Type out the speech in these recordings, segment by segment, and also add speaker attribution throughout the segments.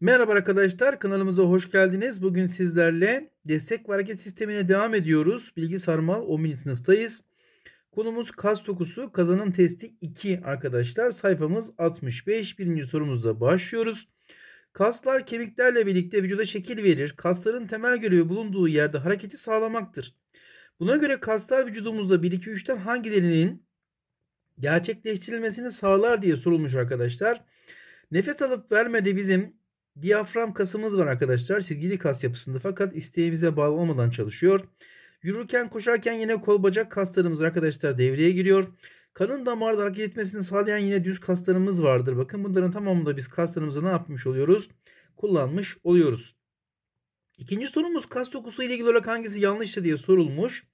Speaker 1: Merhaba arkadaşlar kanalımıza hoş geldiniz. Bugün sizlerle destek ve hareket sistemine devam ediyoruz. Bilgi sarmal 10. sınıftayız. Konumuz kas dokusu kazanım testi 2 arkadaşlar. Sayfamız 65. Birinci sorumuzla başlıyoruz. Kaslar kemiklerle birlikte vücuda şekil verir. Kasların temel görevi bulunduğu yerde hareketi sağlamaktır. Buna göre kaslar vücudumuzda 1-2-3'ten hangilerinin gerçekleştirilmesini sağlar diye sorulmuş arkadaşlar. Nefes alıp vermede bizim Diyafram kasımız var arkadaşlar. Silgili kas yapısında fakat isteğimize bağlı olmadan çalışıyor. Yürürken koşarken yine kol bacak kaslarımız arkadaşlar devreye giriyor. Kanın damarda hareket etmesini sağlayan yine düz kaslarımız vardır. Bakın bunların tamamında biz kaslarımızı ne yapmış oluyoruz? Kullanmış oluyoruz. İkinci sorumuz kas dokusu ile ilgili olarak hangisi yanlıştı diye sorulmuş.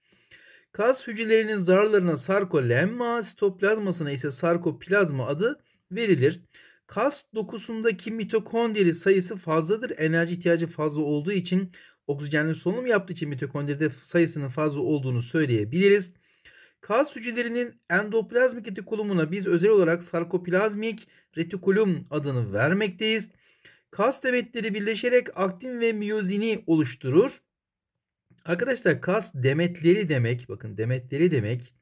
Speaker 1: Kas hücrelerinin zarlarına sarkolemma, sitoplazmasına ise sarkoplazma adı verilir. Kas dokusundaki mitokondri sayısı fazladır. Enerji ihtiyacı fazla olduğu için oksijenli solunum yaptığı için mitokondride sayısının fazla olduğunu söyleyebiliriz. Kas hücrelerinin endoplazmik retikulumuna biz özel olarak sarkoplazmik retikulum adını vermekteyiz. Kas demetleri birleşerek aktin ve miyozini oluşturur. Arkadaşlar kas demetleri demek, bakın demetleri demek,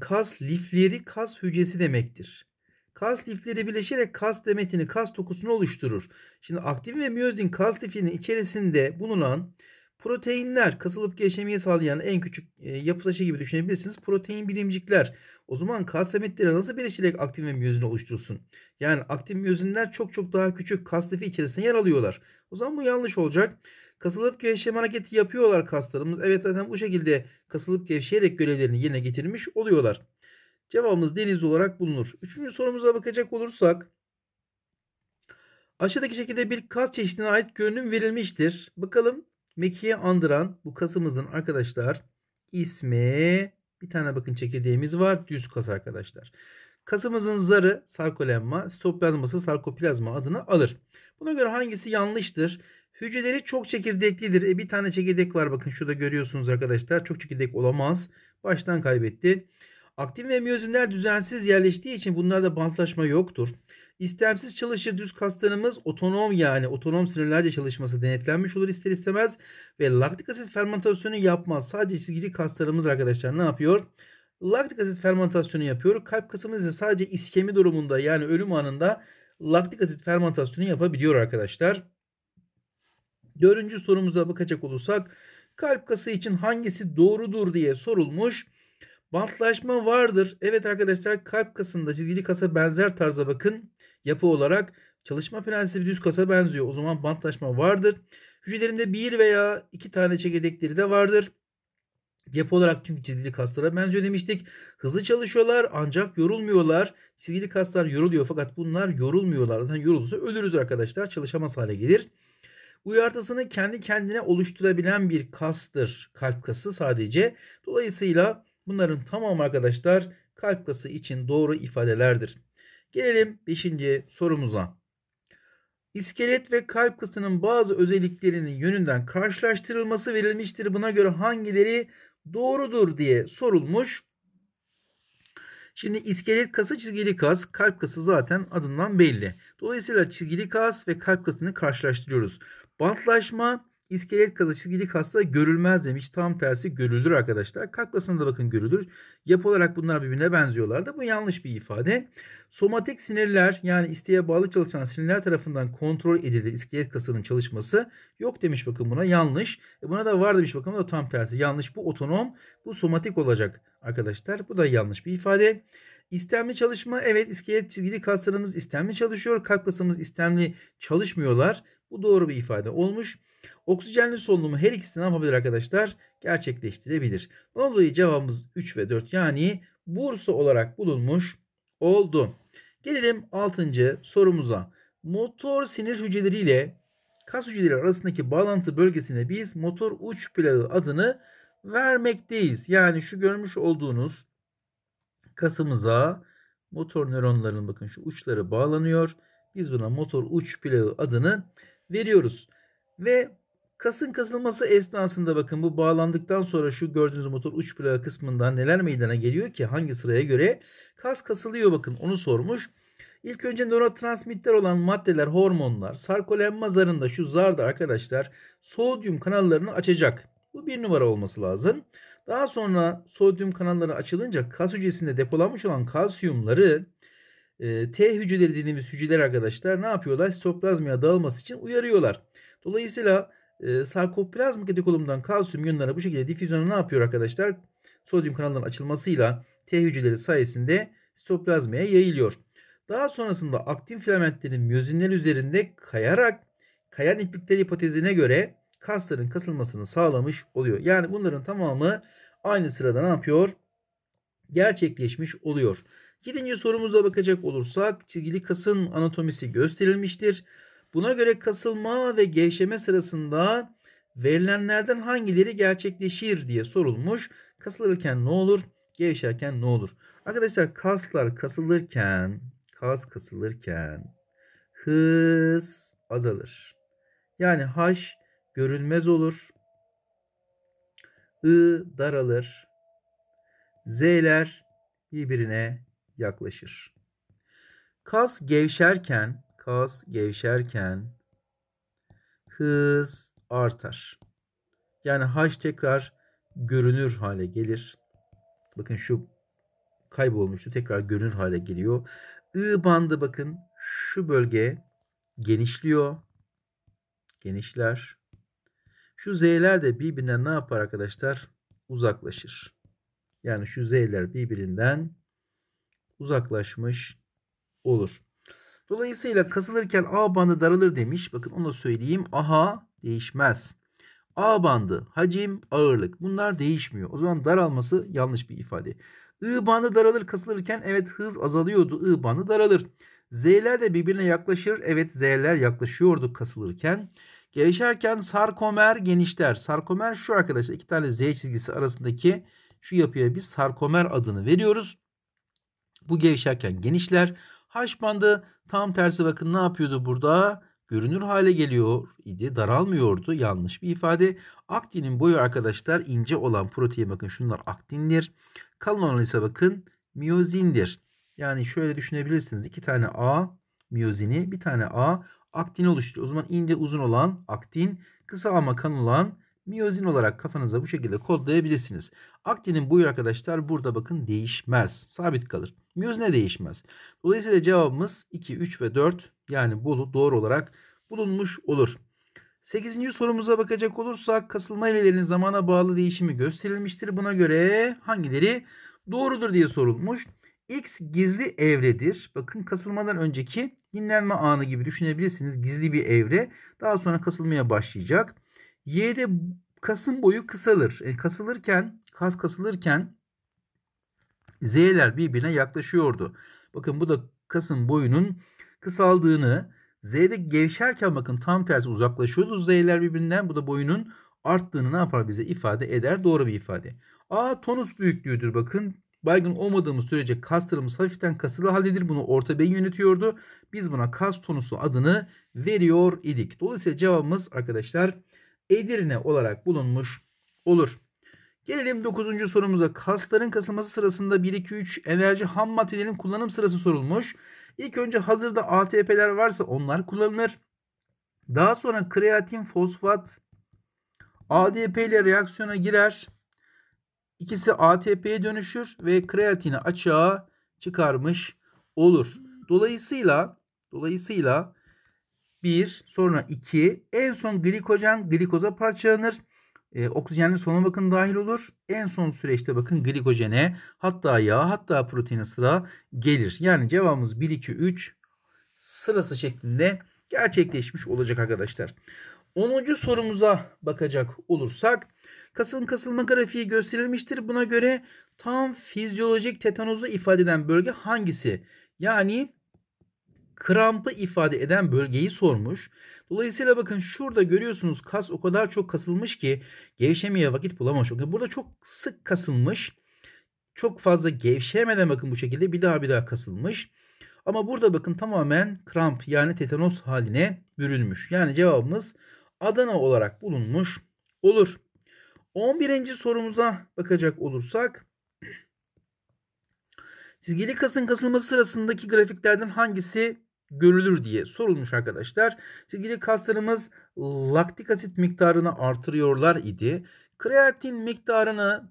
Speaker 1: kas lifleri kas hücresi demektir. Kas lifleri birleşerek kas demetini, kas dokusunu oluşturur. Şimdi aktivin ve miyozin kas lifinin içerisinde bulunan proteinler kasılıp gevşemeye sağlayan en küçük e, yapı taşı gibi düşünebilirsiniz. Protein bilimcikler. O zaman kas demetleri nasıl birleşerek aktin ve miyozin oluştursun? Yani aktin miyozinler çok çok daha küçük kas lifi içerisinde yer alıyorlar. O zaman bu yanlış olacak. Kasılıp gevşeme hareketi yapıyorlar kaslarımız. Evet zaten bu şekilde kasılıp gevşeyerek görevlerini yerine getirmiş oluyorlar. Cevabımız deniz olarak bulunur. Üçüncü sorumuza bakacak olursak aşağıdaki şekilde bir kas çeşidine ait görünüm verilmiştir. Bakalım Meki'ye andıran bu kasımızın arkadaşlar ismi bir tane bakın çekirdeğimiz var. Düz kas arkadaşlar. Kasımızın zarı sarkolemma, sitoplazması sarkoplazma adını alır. Buna göre hangisi yanlıştır? Hücreleri çok çekirdeklidir. E bir tane çekirdek var bakın şurada görüyorsunuz arkadaşlar. Çok çekirdek olamaz. Baştan kaybetti. Aktin ve miyozinler düzensiz yerleştiği için bunlarda bantlaşma yoktur. İstemsiz çalışır düz kaslarımız otonom yani otonom sinirlerce çalışması denetlenmiş olur ister istemez ve laktik asit fermentasyonu yapmaz. Sadece çizgili kaslarımız arkadaşlar ne yapıyor? Laktik asit fermentasyonu yapıyor. Kalp kasımız ise sadece iskemi durumunda yani ölüm anında laktik asit fermentasyonu yapabiliyor arkadaşlar. Dördüncü sorumuza bakacak olursak kalp kası için hangisi doğrudur diye sorulmuş. Bantlaşma vardır. Evet arkadaşlar kalp kasında çizgili kasa benzer tarza bakın. Yapı olarak çalışma prensibi düz kasa benziyor. O zaman bantlaşma vardır. Hücrelerinde bir veya iki tane çekirdekleri de vardır. Yapı olarak çünkü çizgili kaslara benziyor demiştik. Hızlı çalışıyorlar ancak yorulmuyorlar. Çizgili kaslar yoruluyor fakat bunlar yorulmuyorlar. Zaten yorulursa ölürüz arkadaşlar. Çalışamaz hale gelir. Uyartısını kendi kendine oluşturabilen bir kastır. Kalp kası sadece. Dolayısıyla Bunların tamamı arkadaşlar kalp kası için doğru ifadelerdir. Gelelim 5. sorumuza. İskelet ve kalp kasının bazı özelliklerinin yönünden karşılaştırılması verilmiştir. Buna göre hangileri doğrudur diye sorulmuş. Şimdi iskelet kası çizgili kas, kalp kası zaten adından belli. Dolayısıyla çizgili kas ve kalp kasını karşılaştırıyoruz. Bantlaşma İskelet kazı gilik kasta görülmez demiş. Tam tersi görülür arkadaşlar. Kakkasında bakın görülür. Yapı olarak bunlar birbirine benziyorlar da bu yanlış bir ifade. Somatik sinirler yani isteğe bağlı çalışan sinirler tarafından kontrol edilir iskelet kasının çalışması. Yok demiş bakın buna yanlış. E buna da var demiş bakın bu da tam tersi yanlış. Bu otonom bu somatik olacak arkadaşlar. Bu da yanlış bir ifade. İstemli çalışma evet iskelet çizgili kaslarımız istemli çalışıyor. Kalp kasımız istemli çalışmıyorlar. Bu doğru bir ifade olmuş. Oksijenli solunumu her ikisini ne yapabilir arkadaşlar? Gerçekleştirebilir. Dolayısıyla cevabımız 3 ve 4 yani Bursa olarak bulunmuş oldu. Gelelim 6. sorumuza. Motor sinir hücreleri ile kas hücreleri arasındaki bağlantı bölgesine biz motor uç plağı adını vermekteyiz. Yani şu görmüş olduğunuz kasımıza motor nöronlarının bakın şu uçları bağlanıyor. Biz buna motor uç plağı adını veriyoruz. Ve kasın kasılması esnasında bakın bu bağlandıktan sonra şu gördüğünüz motor uç plağı kısmından neler meydana geliyor ki hangi sıraya göre kas kasılıyor bakın onu sormuş. İlk önce nörotransmitter olan maddeler, hormonlar, sarkolemma zarında şu zarda arkadaşlar sodyum kanallarını açacak. Bu bir numara olması lazım. Daha sonra sodyum kanalları açılınca kas hücresinde depolanmış olan kalsiyumları e, T hücreleri dediğimiz hücreler arkadaşlar ne yapıyorlar? Sitoplazmaya dağılması için uyarıyorlar. Dolayısıyla e, sarkoplazmik dekolumdan kalsiyum yonları bu şekilde difüzyona ne yapıyor arkadaşlar? Sodyum kanalların açılmasıyla T hücreleri sayesinde sitoplazmaya yayılıyor. Daha sonrasında aktin filamentlerin miyozinler üzerinde kayarak kayan iplikler hipotezine göre kasların kasılmasını sağlamış oluyor. Yani bunların tamamı aynı sırada ne yapıyor? Gerçekleşmiş oluyor. Yedinci sorumuza bakacak olursak çizgili kasın anatomisi gösterilmiştir. Buna göre kasılma ve gevşeme sırasında verilenlerden hangileri gerçekleşir diye sorulmuş. Kasılırken ne olur? Gevşerken ne olur? Arkadaşlar kaslar kasılırken, kas kasılırken hız azalır. Yani haş görünmez olur. I daralır. Z'ler birbirine yaklaşır. Kas gevşerken, kas gevşerken hız artar. Yani haş tekrar görünür hale gelir. Bakın şu kaybolmuştu. Tekrar görünür hale geliyor. I bandı bakın şu bölge genişliyor. Genişler. Şu z'ler de birbirinden ne yapar arkadaşlar? Uzaklaşır. Yani şu z'ler birbirinden uzaklaşmış olur. Dolayısıyla kasılırken A bandı daralır demiş. Bakın onu söyleyeyim. Aha değişmez. A bandı, hacim, ağırlık bunlar değişmiyor. O zaman daralması yanlış bir ifade. I bandı daralır kasılırken evet hız azalıyordu. I bandı daralır. Z'ler de birbirine yaklaşır. Evet Z'ler yaklaşıyordu kasılırken. Gevşerken sarkomer genişler. Sarkomer şu arkadaşlar iki tane Z çizgisi arasındaki şu yapıya biz sarkomer adını veriyoruz. Bu gevşerken genişler. H bandı tam tersi bakın ne yapıyordu burada? Görünür hale geliyor idi. Daralmıyordu. Yanlış bir ifade. Aktinin boyu arkadaşlar ince olan protein bakın şunlar aktindir. Kalın olan ise bakın miyozindir. Yani şöyle düşünebilirsiniz. iki tane A miyozini bir tane A Aktin oluşturur. O zaman ince uzun olan aktin, kısa ama kan olan miyozin olarak kafanıza bu şekilde kodlayabilirsiniz. Aktinin boyu arkadaşlar burada bakın değişmez. Sabit kalır. Miyoz ne değişmez. Dolayısıyla cevabımız 2, 3 ve 4 yani bolu doğru olarak bulunmuş olur. 8. sorumuza bakacak olursak kasılma ilelerinin zamana bağlı değişimi gösterilmiştir. Buna göre hangileri doğrudur diye sorulmuş. X gizli evredir. Bakın kasılmadan önceki dinlenme anı gibi düşünebilirsiniz. Gizli bir evre. Daha sonra kasılmaya başlayacak. Y'de kasın boyu kısalır. Yani e, kasılırken, kas kasılırken Z'ler birbirine yaklaşıyordu. Bakın bu da kasın boyunun kısaldığını, Z'de gevşerken bakın tam tersi uzaklaşıyordu Z'ler birbirinden. Bu da boyunun arttığını ne yapar bize ifade eder. Doğru bir ifade. A tonus büyüklüğüdür bakın. Baygın olmadığımız sürece kaslarımız hafiften kasılı haldedir. Bunu orta beyin yönetiyordu. Biz buna kas tonusu adını veriyor idik. Dolayısıyla cevabımız arkadaşlar Edirne olarak bulunmuş olur. Gelelim 9. sorumuza. Kasların kasılması sırasında 1-2-3 enerji ham maddelerin kullanım sırası sorulmuş. İlk önce hazırda ATP'ler varsa onlar kullanılır. Daha sonra kreatin fosfat ADP ile reaksiyona girer. İkisi ATP'ye dönüşür ve kreatini açığa çıkarmış olur. Hmm. Dolayısıyla dolayısıyla 1 sonra 2 en son glikojen glikoza parçalanır. E, oksijenin sona bakın dahil olur. En son süreçte bakın glikojene hatta yağ hatta proteine sıra gelir. Yani cevabımız 1 2 3 sırası şeklinde gerçekleşmiş olacak arkadaşlar. 10. sorumuza bakacak olursak Kasın kasılma grafiği gösterilmiştir. Buna göre tam fizyolojik tetanozu ifade eden bölge hangisi? Yani krampı ifade eden bölgeyi sormuş. Dolayısıyla bakın şurada görüyorsunuz kas o kadar çok kasılmış ki gevşemeye vakit bulamamış. Burada çok sık kasılmış. Çok fazla gevşemeden bakın bu şekilde bir daha bir daha kasılmış. Ama burada bakın tamamen kramp yani tetanos haline bürünmüş. Yani cevabımız Adana olarak bulunmuş olur. 11. sorumuza bakacak olursak çizgili kasın kasılması sırasındaki grafiklerden hangisi görülür diye sorulmuş arkadaşlar. Çizgili kaslarımız laktik asit miktarını artırıyorlar idi. Kreatin miktarını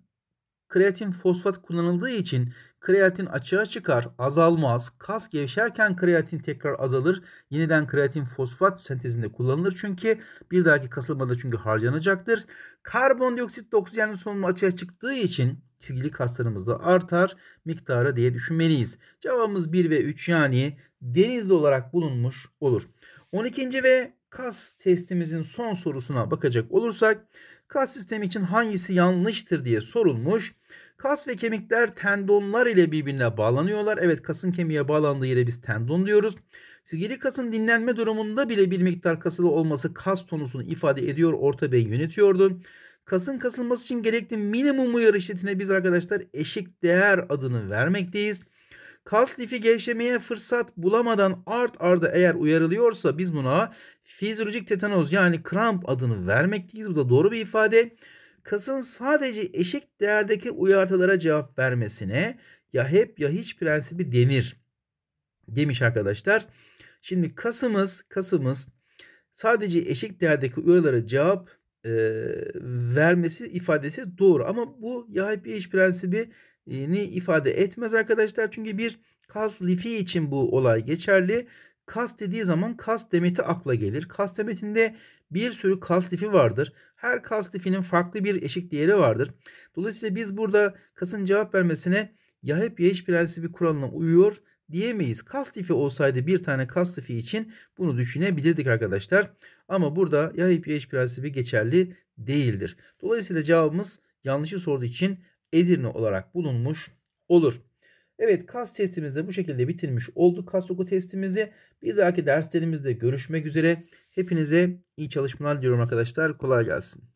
Speaker 1: kreatin fosfat kullanıldığı için kreatin açığa çıkar, azalmaz. Kas gevşerken kreatin tekrar azalır. Yeniden kreatin fosfat sentezinde kullanılır çünkü bir dahaki kasılmada çünkü harcanacaktır. Karbondioksit ve oksijenin solunumu açığa çıktığı için çizgili kaslarımızda artar miktarı diye düşünmeliyiz. Cevabımız 1 ve 3 yani denizli olarak bulunmuş olur. 12. ve kas testimizin son sorusuna bakacak olursak kas sistemi için hangisi yanlıştır diye sorulmuş. Kas ve kemikler tendonlar ile birbirine bağlanıyorlar. Evet kasın kemiğe bağlandığı yere biz tendon diyoruz. Sigili kasın dinlenme durumunda bile bir miktar kasılı olması kas tonusunu ifade ediyor. Orta beyin yönetiyordu. Kasın kasılması için gerekli minimum uyarı şiddetine biz arkadaşlar eşik değer adını vermekteyiz. Kas lifi gevşemeye fırsat bulamadan art arda eğer uyarılıyorsa biz buna fizyolojik tetanoz yani kramp adını vermekteyiz. Bu da doğru bir ifade. Kasın sadece eşik değerdeki uyartılara cevap vermesine ya hep ya hiç prensibi denir demiş arkadaşlar. Şimdi kasımız kasımız sadece eşik değerdeki uyarılara cevap e, vermesi ifadesi doğru ama bu ya hep ya hiç prensibi ni ifade etmez arkadaşlar. Çünkü bir kas lifi için bu olay geçerli. Kas dediği zaman kas demeti akla gelir. Kas demetinde bir sürü kas lifi vardır. Her kas lifinin farklı bir eşik değeri vardır. Dolayısıyla biz burada kasın cevap vermesine ya hep ya hiç prensibi kuralına uyuyor diyemeyiz. Kas lifi olsaydı bir tane kas lifi için bunu düşünebilirdik arkadaşlar. Ama burada ya hep ya hiç prensibi geçerli değildir. Dolayısıyla cevabımız yanlışı sorduğu için Edirne olarak bulunmuş olur. Evet kas testimizde bu şekilde bitirmiş olduk kas doku testimizi. Bir dahaki derslerimizde görüşmek üzere. Hepinize iyi çalışmalar diliyorum arkadaşlar. Kolay gelsin.